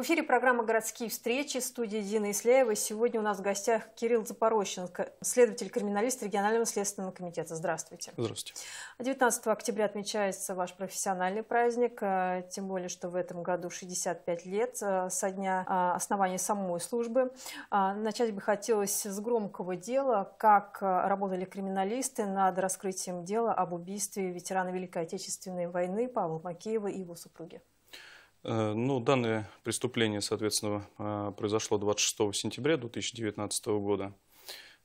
В эфире программа «Городские встречи» студии Дина Исляева. Сегодня у нас в гостях Кирилл Запорощенко, следователь-криминалист регионального следственного комитета. Здравствуйте. Здравствуйте. 19 октября отмечается ваш профессиональный праздник, э, тем более, что в этом году 65 лет э, со дня э, основания самой службы. Начать бы хотелось с громкого дела, как работали криминалисты над раскрытием дела об убийстве ветерана Великой Отечественной войны Павла Макеева и его супруги. Э, ну, данное преступление, соответственно, э, произошло 26 сентября 2019 года.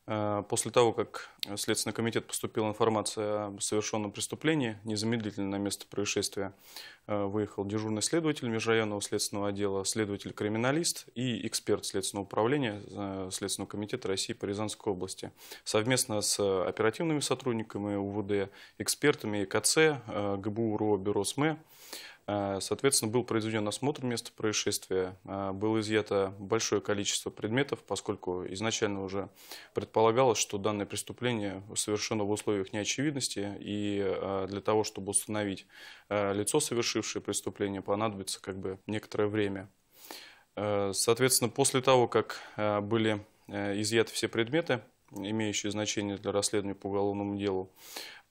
Э, после того, как Следственный комитет поступила информация о совершенном преступлении, незамедлительно на место происшествия выехал дежурный следователь межрайонного следственного отдела, следователь-криминалист и эксперт Следственного управления Следственного комитета России по Рязанской области. Совместно с оперативными сотрудниками УВД, экспертами КЦ, ГБУ, РО, Бюро СМЭ а, соответственно, был произведен осмотр места происшествия, а, было изъято большое количество предметов, поскольку изначально уже предполагалось, что данное преступление совершено в условиях неочевидности, и а, для того, чтобы установить лицо, совершившее преступление, понадобится как бы некоторое время. Соответственно, после того, как были э, изъяты все предметы, имеющие значение для расследования по уголовному делу,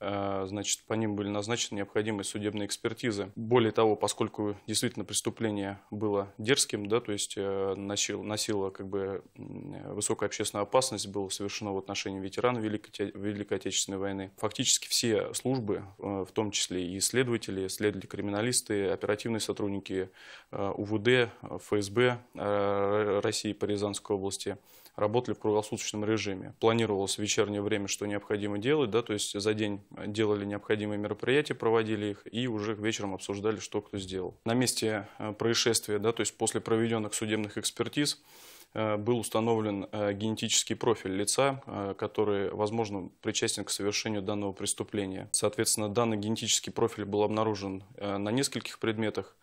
Э, значит, по ним были назначены необходимые судебные экспертизы. Более того, поскольку действительно преступление было дерзким, да, то есть э, носило, носило как бы высокая общественная опасность, было совершено в отношении ветеранов Великой, Великой Отечественной войны. Фактически все службы, э, в том числе и следователи, следователи криминалисты, оперативные сотрудники УВД, ФСБ России по Рязанской области, работали в круглосуточном режиме. Планировалось в вечернее время, что необходимо делать, да, то есть за день делали необходимые мероприятия, проводили их и уже вечером обсуждали, что кто сделал. На месте э, происшествия, да, то есть после проведенных судебных экспертиз, э, был установлен э, генетический профиль лица, который, возможно, причастен к совершению данного преступления. Соответственно, данный генетический профиль был обнаружен на нескольких предметах.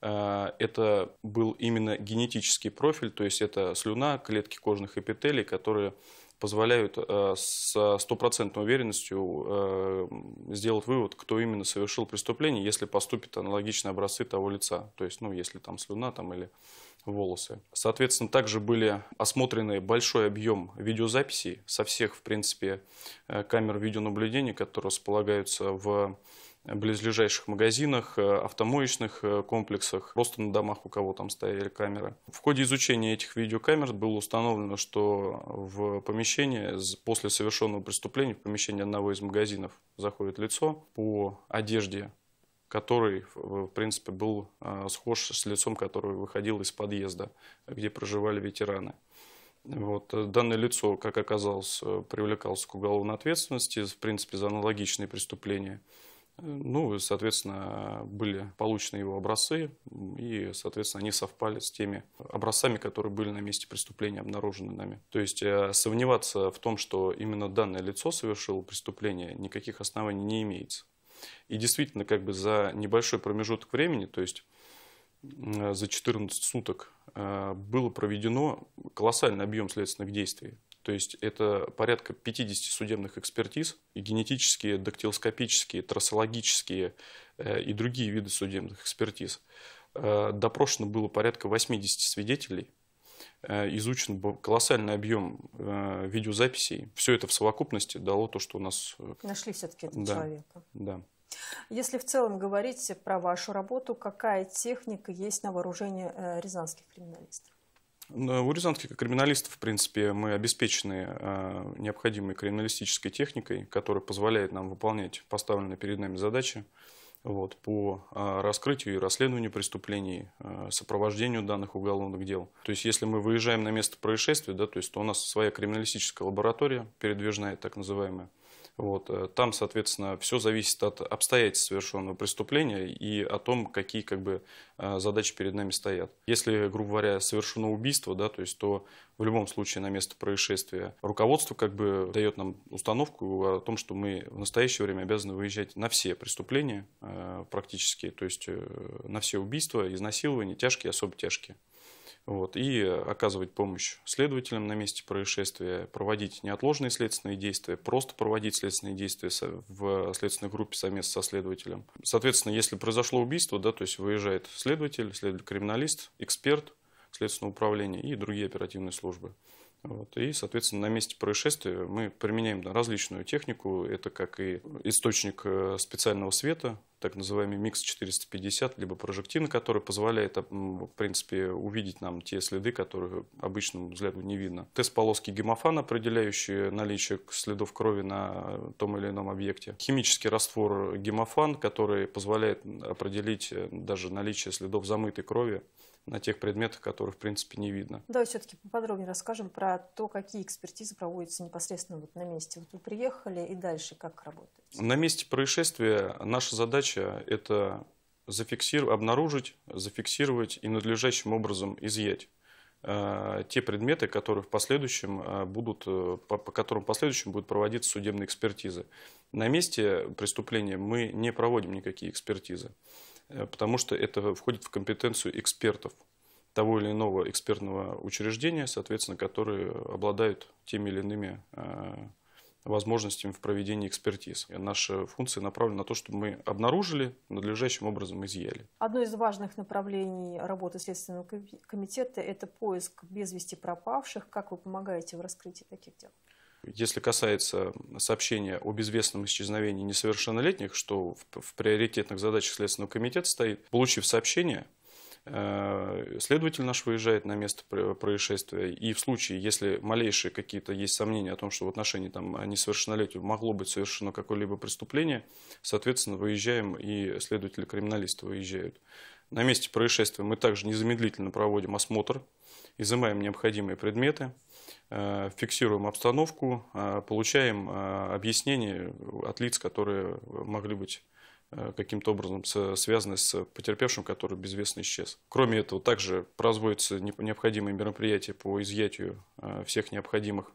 А, это был именно генетический профиль, то есть это слюна, клетки кожных эпителий, которые позволяют а, с стопроцентной уверенностью а, сделать вывод, кто именно совершил преступление, если поступят аналогичные образцы того лица. То есть, ну, если там слюна там, или волосы. Соответственно, также были осмотрены большой объем видеозаписей со всех, в принципе, э, камер видеонаблюдения, которые располагаются в близлежащих магазинах, э, автомоечных э, комплексах, просто на домах, у кого там стояли камеры. В ходе изучения этих видеокамер было установлено, что в помещение после совершенного преступления в помещение одного из магазинов заходит лицо по одежде который, в принципе, был э, схож с лицом, которое выходил из подъезда, где проживали ветераны. Вот. Данное лицо, как оказалось, привлекалось к уголовной ответственности, в принципе, за аналогичные преступления. Ну, соответственно, были получены его образцы, и, соответственно, они совпали с теми образцами, которые были на месте преступления обнаружены нами. То есть э, сомневаться в том, что именно данное лицо совершило преступление, никаких оснований не имеется. И действительно, как бы за небольшой промежуток времени, то есть э, за 14 суток, э, было проведено колоссальный объем следственных действий. То есть это порядка 50 судебных экспертиз, и генетические, дактилоскопические, трассологические э, и другие виды судебных экспертиз. Э, допрошено было порядка 80 свидетелей, э, изучен был колоссальный объем видеозаписей. Все это в совокупности дало то, что у нас... Нашли все-таки этого да, человека. Да. Если в целом говорить про вашу работу, какая техника есть на вооружении рязанских криминалистов? У рязанских криминалистов, в принципе, мы обеспечены а, необходимой криминалистической техникой, которая позволяет нам выполнять поставленные перед нами задачи вот, по а, раскрытию и расследованию преступлений, а, сопровождению данных уголовных дел. То есть, если мы выезжаем на место происшествия, да, то есть, то у нас своя криминалистическая лаборатория передвижная, так называемая, вот. Э, там, соответственно, все зависит от обстоятельств совершенного преступления и о том, какие как бы, э, задачи перед нами стоят. Если, грубо говоря, совершено убийство, да, то, есть, то в любом случае на место происшествия руководство как бы дает нам установку о том, что мы в настоящее время обязаны выезжать на все преступления э, практически, то есть на все убийства, изнасилования, тяжкие, особо тяжкие. Вот, и оказывать помощь следователям на месте происшествия, проводить неотложные следственные действия, просто проводить следственные действия в следственной группе совместно со следователем. Соответственно, если произошло убийство, да, то есть выезжает следователь, следователь-криминалист, эксперт следственного управления и другие оперативные службы. Вот. И, соответственно, на месте происшествия мы применяем различную технику. Это как и источник э, специального света, так называемый микс 450, либо прожектина, который позволяет, в принципе, увидеть нам те следы, которые обычному взгляду не видно. Тест полоски гемофана, определяющий наличие следов крови на том или ином объекте. Химический раствор гемофан, который позволяет определить э, даже наличие следов замытой крови на тех предметах, которые, в принципе, не видно. Давай все-таки поподробнее расскажем про то, какие экспертизы проводятся непосредственно вот на месте. Вот вы приехали и дальше как работает? На месте происшествия наша задача – это зафиксировать, обнаружить, зафиксировать и надлежащим образом изъять э, те предметы, которые в последующем э, будут, э, по, по которым в последующем будут проводиться судебные экспертизы. На месте преступления мы не проводим никакие экспертизы. Э, потому что это входит в компетенцию экспертов того или иного экспертного учреждения, соответственно, которые обладают теми или иными э, возможностями в проведении экспертиз. Наша функция направлена на то, чтобы мы обнаружили, надлежащим образом изъяли. Одно из важных направлений работы Следственного комитета – это поиск без вести пропавших. Как вы помогаете в раскрытии таких дел? если касается сообщения об известном исчезновении несовершеннолетних, что в, в приоритетных задачах Следственного комитета стоит, получив сообщение, э, Следователь наш выезжает на место происшествия, и в случае, если малейшие какие-то есть сомнения о том, что в отношении там, несовершеннолетнего могло быть совершено какое-либо преступление, соответственно, выезжаем, и следователи-криминалисты выезжают. На месте происшествия мы также незамедлительно проводим осмотр, изымаем необходимые предметы – Э, фиксируем обстановку, э, получаем э, объяснение от лиц, которые могли быть каким-то образом связаны с потерпевшим, который безвестно исчез. Кроме этого, также производятся необходимые мероприятия по изъятию всех необходимых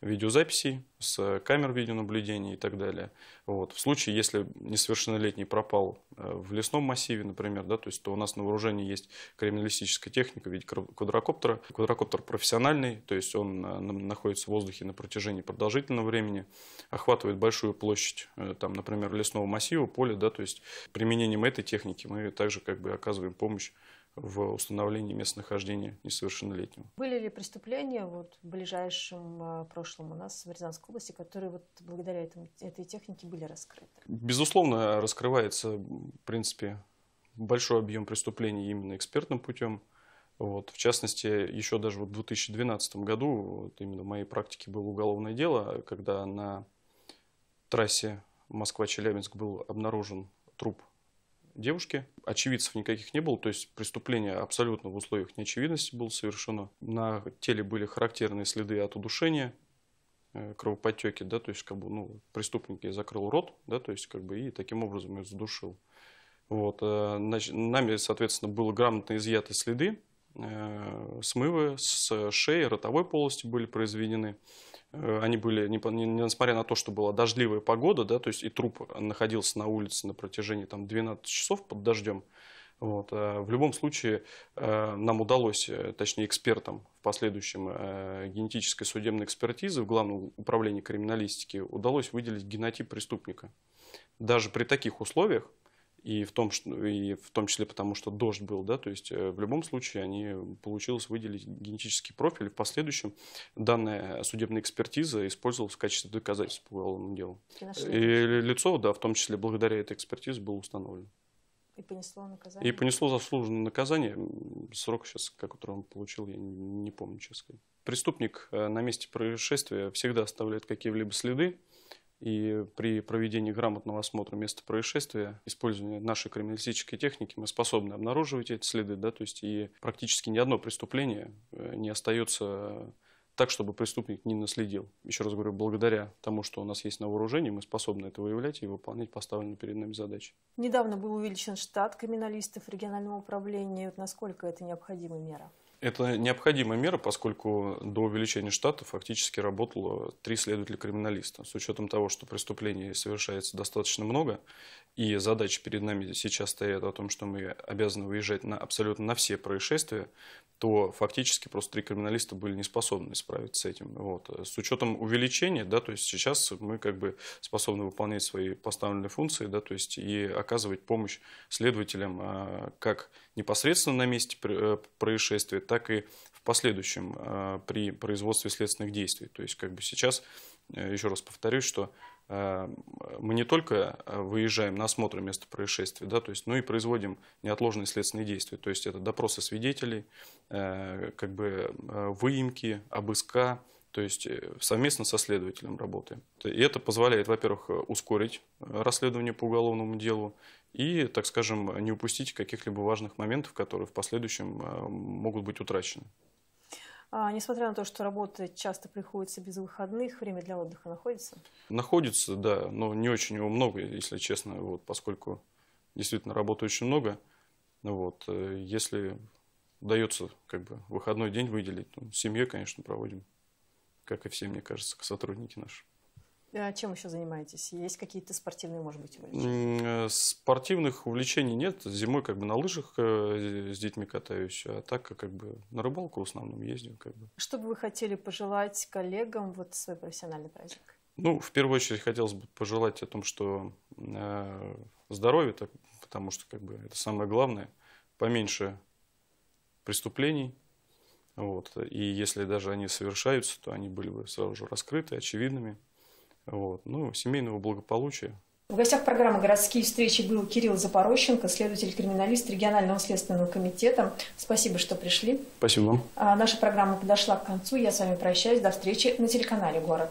видеозаписей, с камер видеонаблюдения и так далее. Вот. В случае, если несовершеннолетний пропал э, в лесном массиве, например, да, то, есть, то у нас на вооружении есть криминалистическая техника в виде квадрокоптера. Квадрокоптер профессиональный, то есть он э, находится в воздухе на протяжении продолжительного времени, охватывает большую площадь, э, там, например, лесного массива, поля. Да, то есть применением этой техники мы также как бы оказываем помощь в установлении местонахождения несовершеннолетнего. Были ли преступления вот, в ближайшем э, прошлом у нас в Рязанской области, которые вот благодаря этому, этой технике были раскрыты? Безусловно, раскрывается, в принципе, большой объем преступлений именно экспертным путем. Вот. В частности, еще даже вот в 2012 году, вот именно в моей практике было уголовное дело, когда на трассе Москва-Челябинск был обнаружен труп девушки. Очевидцев никаких не было, то есть преступление абсолютно в условиях неочевидности было совершено. На теле были характерные следы от удушения, э, кровоподтеки, да, то есть как бы, ну, преступник ей закрыл рот, да, то есть как бы и таким образом ее задушил. Вот, э, нами, соответственно, было грамотно изъяты следы, э, смывы с шеи, ротовой полости были произведены. Э, они были, несмотря на то, что была дождливая погода, да, то есть и труп находился на улице на протяжении там, 12 часов под дождем, вот. Э, в любом случае, э, нам удалось, точнее экспертам в последующем генетической судебной экспертизы в Главном управлении криминалистики удалось выделить генотип преступника. Даже при таких условиях и в том, и в том числе потому, что дождь был, да, то есть э, в любом случае они э, получилось выделить генетический профиль. В последующем данная судебная экспертиза использовалась в качестве доказательств по уголовному делу. И, и лицо, да, в том числе благодаря этой экспертизе было установлено. И понесло наказание? И понесло заслуженное наказание. Срок сейчас, как который он получил, я не помню, честно Преступник э, на месте происшествия всегда оставляет какие-либо следы, и при проведении грамотного осмотра места происшествия, использование нашей криминалистической техники, мы способны обнаруживать эти следы, да, то есть и практически ни одно преступление э, не остается так, чтобы преступник не наследил. Еще раз говорю, благодаря тому, что у нас есть на вооружении, мы способны это выявлять и выполнять поставленные перед нами задачи. Недавно был увеличен штат криминалистов регионального управления. Насколько это необходимая мера? Это необходимая мера, поскольку до увеличения штата фактически работало три следователя-криминалиста. С учетом того, что преступлений совершается достаточно много, и задачи перед нами сейчас стоят о том, что мы обязаны выезжать на абсолютно на все происшествия, то фактически просто три криминалиста были не способны справиться с этим. Вот. С учетом увеличения, да, то есть сейчас мы как бы способны выполнять свои поставленные функции, да, то есть и оказывать помощь следователям а, как непосредственно на месте э, происшествия, так и в последующем а, при производстве следственных действий. То есть как бы сейчас, э, еще раз повторюсь, что а, мы не только а, выезжаем на осмотр места происшествия, да, то есть, но и производим неотложные следственные действия. То есть это допросы свидетелей, э, как бы э, выемки, обыска, то есть э, совместно со следователем работаем. И это позволяет, во-первых, э, ускорить э, расследование по уголовному делу и, так скажем, не упустить каких-либо важных моментов, которые в последующем могут быть утрачены. А, несмотря на то, что работать часто приходится без выходных, время для отдыха находится? Находится, да, но не очень его много, если честно, вот, поскольку действительно работы очень много. Вот, если удается как бы, выходной день выделить, то ну, с семьей, конечно, проводим как и все, мне кажется, сотрудники наши. А чем еще занимаетесь? Есть какие-то спортивные, может быть, увлечения? Э, спортивных увлечений нет. Зимой как бы на лыжах э, с детьми катаюсь, а так как бы на рыбалку в основном ездим. Как бы. Что бы вы хотели пожелать коллегам вот свой профессиональный праздник? Ну, в первую очередь хотелось бы пожелать о том, что э, здоровье, потому что как бы это самое главное, поменьше преступлений, вот. И если даже они совершаются, то они были бы сразу же раскрыты, очевидными. Вот. Ну, семейного благополучия. В гостях программы «Городские встречи» был Кирилл Запорощенко, следователь-криминалист регионального следственного комитета. Спасибо, что пришли. Спасибо вам. А наша программа подошла к концу. Я с вами прощаюсь. До встречи на телеканале «Город».